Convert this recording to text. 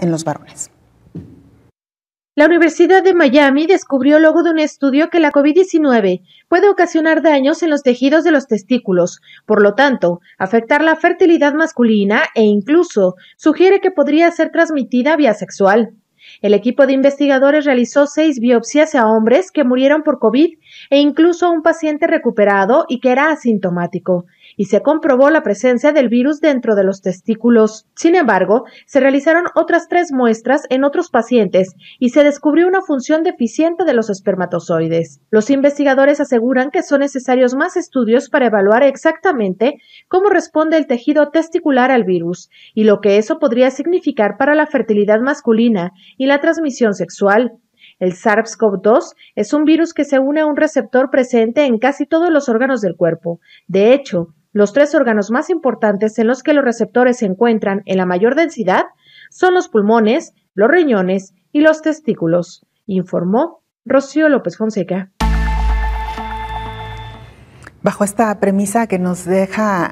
en los varones. La Universidad de Miami descubrió luego de un estudio que la COVID-19 puede ocasionar daños en los tejidos de los testículos, por lo tanto, afectar la fertilidad masculina e incluso sugiere que podría ser transmitida vía sexual. El equipo de investigadores realizó seis biopsias a hombres que murieron por COVID e incluso a un paciente recuperado y que era asintomático y se comprobó la presencia del virus dentro de los testículos. Sin embargo, se realizaron otras tres muestras en otros pacientes y se descubrió una función deficiente de los espermatozoides. Los investigadores aseguran que son necesarios más estudios para evaluar exactamente cómo responde el tejido testicular al virus y lo que eso podría significar para la fertilidad masculina y la transmisión sexual. El SARS-CoV-2 es un virus que se une a un receptor presente en casi todos los órganos del cuerpo. De hecho, los tres órganos más importantes en los que los receptores se encuentran en la mayor densidad son los pulmones, los riñones y los testículos, informó Rocío López Fonseca. Bajo esta premisa que nos deja